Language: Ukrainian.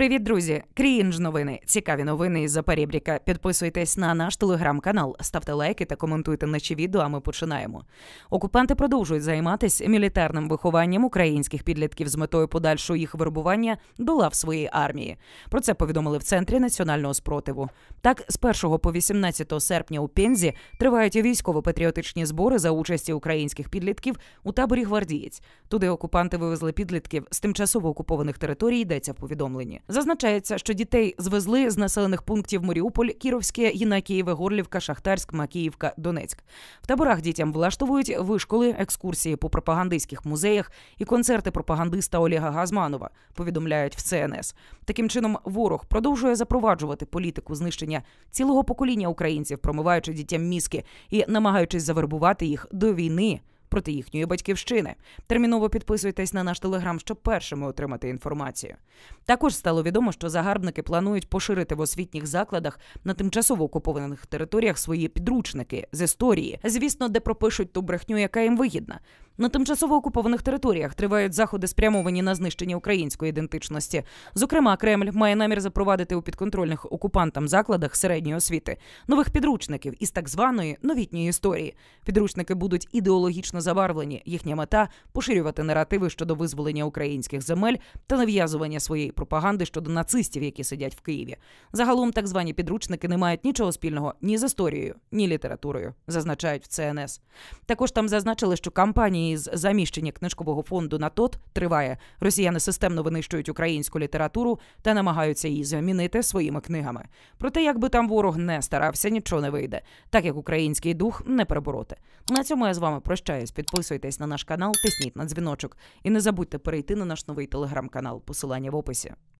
Привіт, друзі! Крінж новини. Цікаві новини із Запорібріка. Підписуйтесь на наш телеграм-канал, ставте лайки та коментуйте наші відео. а Ми починаємо. Окупанти продовжують займатися мілітарним вихованням українських підлітків з метою подальшого їх вербування до лав своєї армії. Про це повідомили в центрі національного спротиву. Так, з 1 по 18 серпня у Пензі тривають військово-патріотичні збори за участі українських підлітків у таборі гвардієць. Туди окупанти вивезли підлітків з тимчасово окупованих територій. Йдеться в повідомленні. Зазначається, що дітей звезли з населених пунктів Маріуполь, Кіровське, Єнакієве, Горлівка, Шахтарськ, Макіївка, Донецьк. В таборах дітям влаштовують вишколи, екскурсії по пропагандистських музеях і концерти пропагандиста Олега Газманова. Повідомляють в ЦНС. Таким чином, ворог продовжує запроваджувати політику знищення цілого покоління українців, промиваючи дітям мізки і намагаючись завербувати їх до війни проти їхньої батьківщини. Терміново підписуйтесь на наш телеграм, щоб першими отримати інформацію. Також стало відомо, що загарбники планують поширити в освітніх закладах на тимчасово окупованих територіях свої підручники з історії, звісно, де пропишуть ту брехню, яка їм вигідна. На тимчасово окупованих територіях тривають заходи, спрямовані на знищення української ідентичності. Зокрема, Кремль має намір запровадити у підконтрольних окупантам закладах середньої освіти нових підручників із так званої новітньої історії. Підручники будуть ідеологічно забарвлені. Їхня мета поширювати наративи щодо визволення українських земель та нав'язування своєї пропаганди щодо нацистів, які сидять в Києві. Загалом так звані підручники не мають нічого спільного ні з історією, ні літературою, зазначають в ЦНС. Також там зазначили, що кампанії. Із заміщення книжкового фонду на тот триває. Росіяни системно винищують українську літературу та намагаються її замінити своїми книгами. Проте, якби там ворог не старався, нічого не вийде, так як український дух не перебороти. На цьому я з вами прощаюсь. Підписуйтесь на наш канал, тисніть на дзвіночок і не забудьте перейти на наш новий телеграм-канал. Посилання в описі.